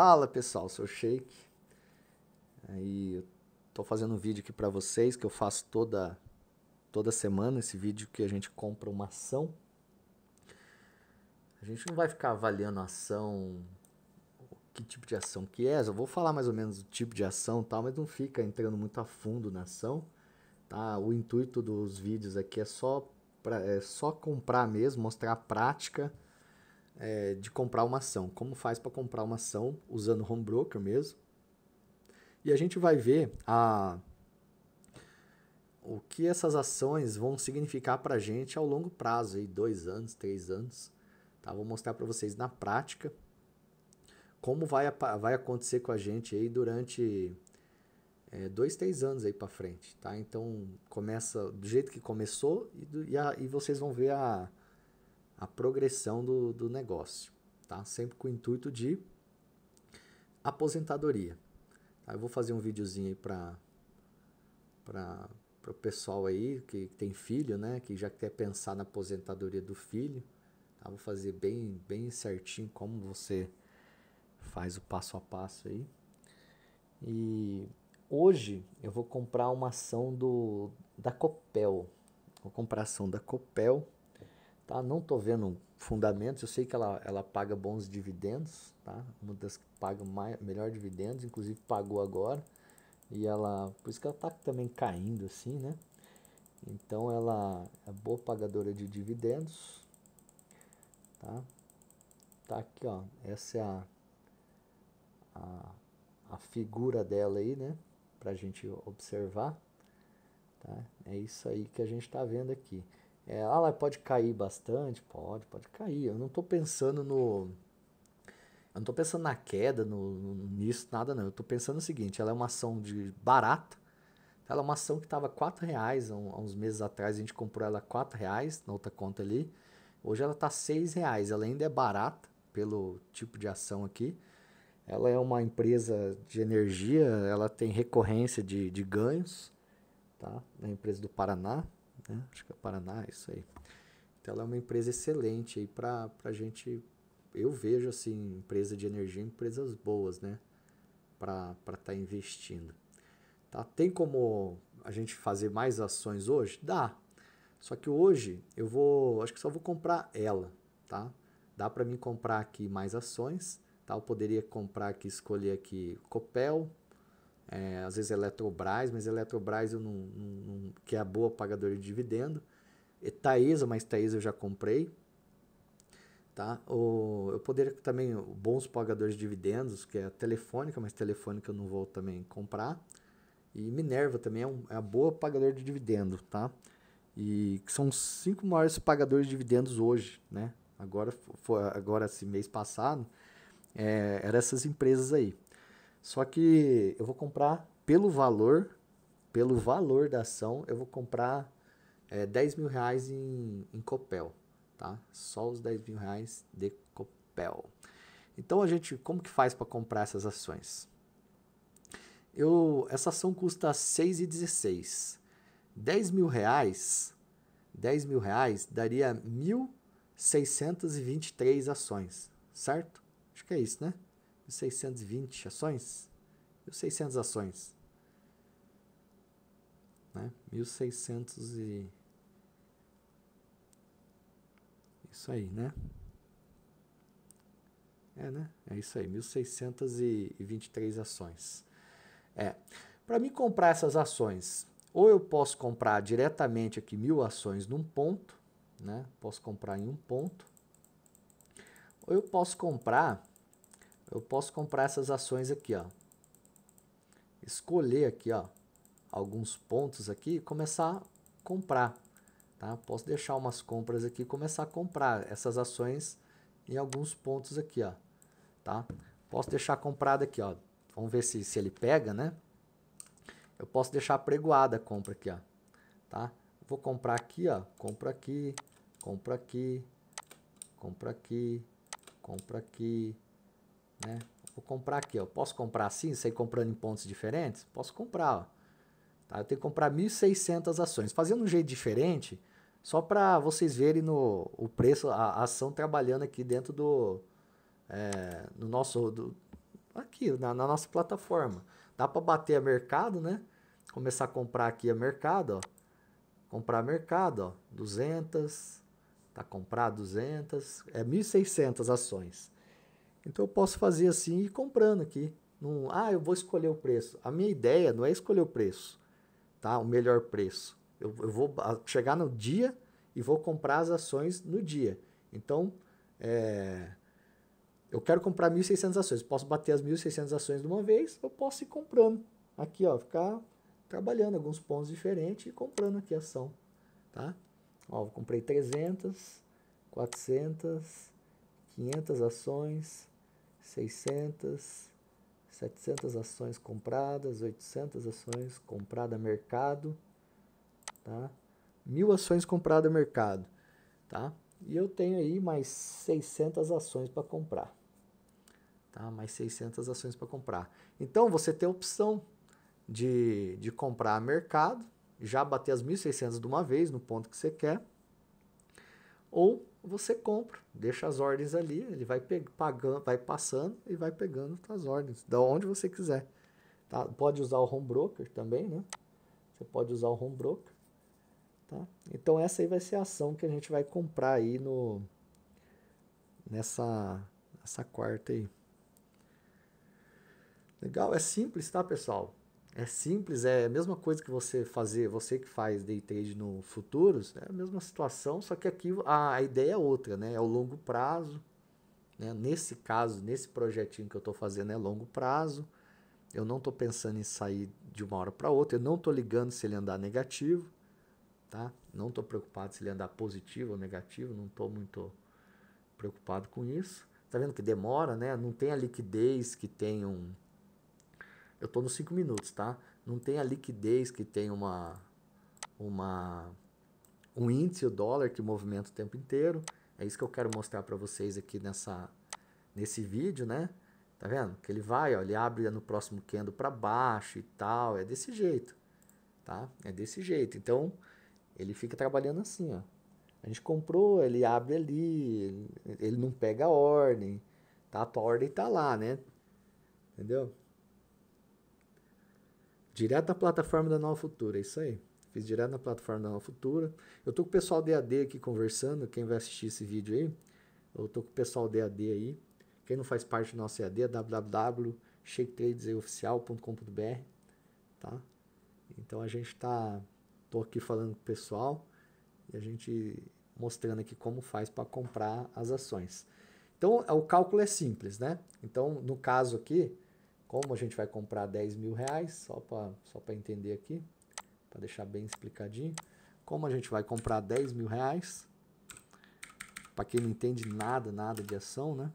Fala pessoal, sou Sheik. Aí eu tô fazendo um vídeo aqui para vocês que eu faço toda toda semana esse vídeo que a gente compra uma ação. A gente não vai ficar avaliando a ação, que tipo de ação que é, eu vou falar mais ou menos o tipo de ação, tal, mas não fica entrando muito a fundo na ação, tá? O intuito dos vídeos aqui é só pra, é só comprar mesmo, mostrar a prática é, de comprar uma ação. Como faz para comprar uma ação usando o home broker mesmo. E a gente vai ver a, o que essas ações vão significar para a gente ao longo prazo, aí, dois anos, três anos. Tá? Vou mostrar para vocês na prática como vai, vai acontecer com a gente aí durante é, dois, três anos aí para frente, tá? Então começa do jeito que começou e, do, e, a, e vocês vão ver a, a progressão do, do negócio, tá? Sempre com o intuito de aposentadoria. Tá? Eu vou fazer um videozinho aí para para o pessoal aí que tem filho, né? Que já quer pensar na aposentadoria do filho. Tá? Vou fazer bem, bem certinho como você faz o passo a passo aí. E hoje eu vou comprar uma ação do da Copel. Vou comprar ação da Copel Tá? Não estou vendo fundamentos, eu sei que ela, ela paga bons dividendos, tá? uma das que paga mais, melhor dividendos, inclusive pagou agora. E ela, por isso que ela está também caindo assim, né? Então ela é boa pagadora de dividendos, tá? Tá aqui, ó. Essa é a, a, a figura dela aí, né? Pra gente observar, tá? É isso aí que a gente está vendo aqui. É, ah, pode cair bastante? Pode, pode cair. Eu não estou pensando no. Eu não estou pensando na queda, no, no, nisso, nada não. Eu estou pensando o seguinte: ela é uma ação de barata. Ela é uma ação que estava R$ reais há uns meses atrás. A gente comprou ela R$ reais na outra conta ali. Hoje ela está R$ reais. Ela ainda é barata pelo tipo de ação aqui. Ela é uma empresa de energia, ela tem recorrência de, de ganhos, tá? empresa do Paraná, né? acho que é Paraná, isso aí. Então ela é uma empresa excelente aí para a gente, eu vejo assim, empresa de energia, empresas boas, né? Para estar tá investindo. Tá? Tem como a gente fazer mais ações hoje? Dá. Só que hoje eu vou, acho que só vou comprar ela, tá? Dá para mim comprar aqui mais ações, tá? Eu poderia comprar aqui, escolher aqui Copel, é, às vezes é Eletrobras, mas Eletrobras eu não, não, não, que é a boa pagadora de dividendo. E é Taesa, mas Taesa eu já comprei. Tá? O, eu poderia também bons pagadores de dividendos, que é a Telefônica, mas Telefônica eu não vou também comprar. E Minerva também é, um, é a boa pagadora de dividendo, tá? E que são os cinco maiores pagadores de dividendos hoje, né? Agora, foi, agora esse mês passado, é, eram essas empresas aí. Só que eu vou comprar pelo valor, pelo valor da ação, eu vou comprar é, eh, 10 mil reais em, em Copel, tá? Só os 10 mil reais de Copel. Então a gente, como que faz para comprar essas ações? Eu, essa ação custa 6,16. 10 mil reais, 10 mil reais daria 1.623 ações, certo? Acho que é isso, né? e ações? 1.600 ações. Né? 1.600 e... Isso aí, né? É, né? É isso aí, 1.623 ações. É. Para mim comprar essas ações, ou eu posso comprar diretamente aqui mil ações num ponto, né? Posso comprar em um ponto. Ou eu posso comprar eu posso comprar essas ações aqui, ó. Escolher aqui, ó, alguns pontos aqui e começar a comprar, tá? Posso deixar umas compras aqui e começar a comprar essas ações em alguns pontos aqui, ó, tá? Posso deixar comprada aqui, ó. Vamos ver se, se ele pega, né? Eu posso deixar pregoada a compra aqui, ó, tá? Vou comprar aqui, ó, compra aqui, compra aqui, compra aqui, compra aqui, compra aqui né? Vou comprar aqui, ó. posso comprar assim, sair comprando em pontos diferentes? Posso comprar, ó. Tá? Eu tenho que comprar 1.600 ações. Fazendo um jeito diferente, só para vocês verem no, o preço, a, ação trabalhando aqui dentro do, é, no nosso, do, aqui, na, na nossa plataforma. Dá para bater a mercado, né? Começar a comprar aqui a mercado, ó. Comprar mercado, ó. 200, tá comprado 200, é 1.600 ações. Então eu posso fazer assim e ir comprando aqui. Não, ah, eu vou escolher o preço. A minha ideia não é escolher o preço, tá? O melhor preço. Eu, eu vou chegar no dia e vou comprar as ações no dia. Então, é, eu quero comprar 1.600 ações. Posso bater as 1.600 ações de uma vez, eu posso ir comprando. Aqui, ó, ficar trabalhando alguns pontos diferentes e comprando aqui a ação, tá? Ó, comprei 300, 400, 500 ações, 600, 700 ações compradas, 800 ações comprada a mercado, tá? Mil ações comprada a mercado, tá? E eu tenho aí mais 600 ações para comprar, tá? Mais 600 ações para comprar. Então você tem a opção de, de comprar a mercado, já bater as 1.600 de uma vez no ponto que você quer, ou você compra, deixa as ordens ali, ele vai pagando, vai passando e vai pegando as ordens, da onde você quiser. Tá? Pode usar o home broker também, né? Você pode usar o home broker. Tá? Então essa aí vai ser a ação que a gente vai comprar aí no nessa essa quarta aí. Legal, é simples, tá, pessoal? É simples, é a mesma coisa que você fazer, você que faz day trade no futuros, é a mesma situação, só que aqui a, a ideia é outra, né? É o longo prazo. Né? Nesse caso, nesse projetinho que eu estou fazendo é longo prazo. Eu não estou pensando em sair de uma hora para outra. Eu não estou ligando se ele andar negativo, tá? Não estou preocupado se ele andar positivo ou negativo. Não estou muito preocupado com isso. Tá vendo que demora, né? Não tem a liquidez que tem um eu tô nos 5 minutos, tá? Não tem a liquidez que tem uma uma um índice, o dólar que movimenta o tempo inteiro. É isso que eu quero mostrar para vocês aqui nessa nesse vídeo, né? Tá vendo? Que ele vai, ó, ele abre no próximo candle para baixo e tal, é desse jeito, tá? É desse jeito. Então, ele fica trabalhando assim, ó. A gente comprou, ele abre ali, ele não pega a ordem, tá? A tua ordem tá lá, né? Entendeu? Direto na plataforma da Nova Futura, é isso aí. Fiz direto na plataforma da Nova Futura. Eu tô com o pessoal do AD aqui conversando, quem vai assistir esse vídeo aí. Eu tô com o pessoal do AD aí. Quem não faz parte do nosso EAD é www.shaketradesoficial.com.br, tá? Então a gente tá tô aqui falando com o pessoal e a gente mostrando aqui como faz para comprar as ações. Então, é, o cálculo é simples, né? Então, no caso aqui, como a gente vai comprar 10 mil reais, só para só entender aqui, para deixar bem explicadinho. Como a gente vai comprar 10 mil reais, para quem não entende nada, nada de ação, né?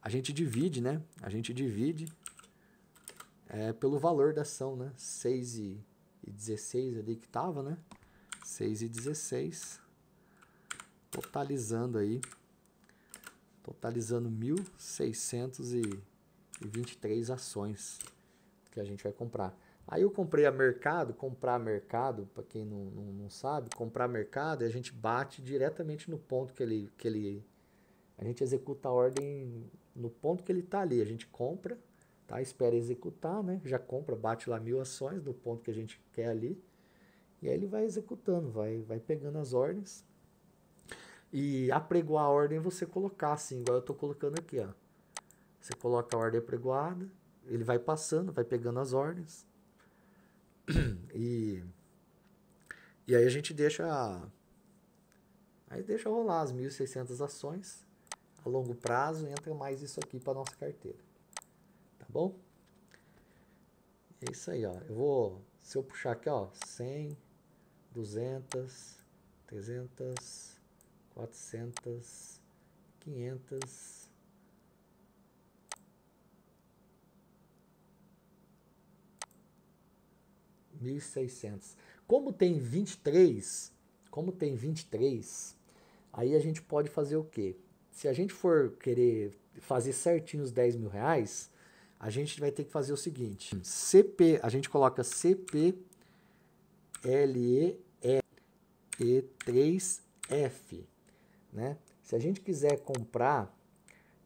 A gente divide, né? A gente divide é, pelo valor da ação, né? 6 e, e 16 ali que tava, né? 6 e 16, totalizando aí, totalizando 1.600 e e 23 ações que a gente vai comprar. Aí eu comprei a mercado, comprar mercado, para quem não, não, não, sabe, comprar mercado, a gente bate diretamente no ponto que ele, que ele. A gente executa a ordem no ponto que ele está ali. A gente compra, tá? espera executar, né? já compra, bate lá mil ações no ponto que a gente quer ali. E aí ele vai executando, vai, vai pegando as ordens. E apregoar a ordem é você colocar assim, igual eu estou colocando aqui, ó. Você coloca a ordem apregoada, ele vai passando, vai pegando as ordens. E, e aí a gente deixa. Aí deixa rolar as 1.600 ações. A longo prazo entra mais isso aqui para nossa carteira. Tá bom? É isso aí, ó. Eu vou, se eu puxar aqui, ó, 100, 200, 300, 400, 500, 1.600. Como tem 23, como tem 23, aí a gente pode fazer o quê? Se a gente for querer fazer certinho os 10 mil reais, a gente vai ter que fazer o seguinte: CP, a gente coloca CP LE E3F, né? Se a gente quiser comprar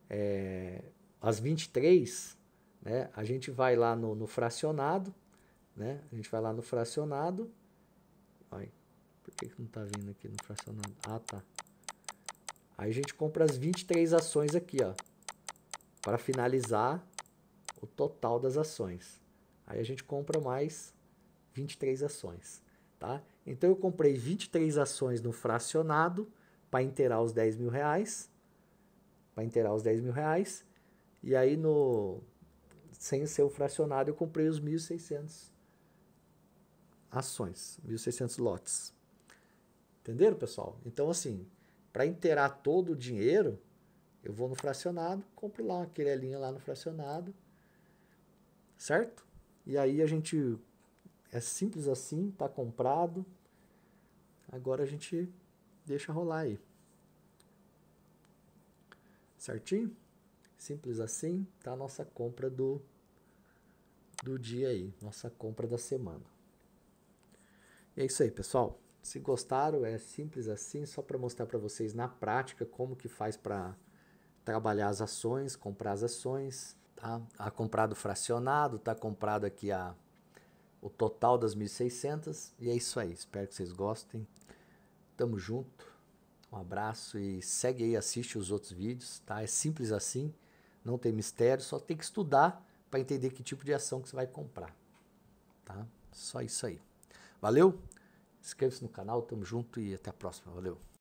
é, as 23, né, a gente vai lá no, no fracionado, né? A gente vai lá no fracionado. Ai, por que, que não está vindo aqui no fracionado? Ah, tá. Aí a gente compra as 23 ações aqui, ó. Para finalizar o total das ações. Aí a gente compra mais 23 ações, tá? Então eu comprei 23 ações no fracionado para inteirar os 10 mil reais. Para inteirar os 10 mil reais. E aí no sem ser o fracionado eu comprei os 1.600 ações, 1.600 lotes. Entenderam, pessoal? Então, assim, para inteirar todo o dinheiro, eu vou no fracionado, compro lá uma linha lá no fracionado, certo? E aí a gente é simples assim, tá comprado. Agora a gente deixa rolar aí. Certinho? Simples assim, tá a nossa compra do do dia aí, nossa compra da semana. E é isso aí, pessoal. Se gostaram, é simples assim, só para mostrar para vocês na prática como que faz para trabalhar as ações, comprar as ações, tá? A tá comprado fracionado, tá comprado aqui a o total das 1600 e é isso aí. Espero que vocês gostem. Tamo junto. Um abraço e segue aí, assiste os outros vídeos, tá? É simples assim, não tem mistério, só tem que estudar para entender que tipo de ação que você vai comprar, tá? Só isso aí. Valeu? Inscreva-se no canal, tamo junto e até a próxima. Valeu!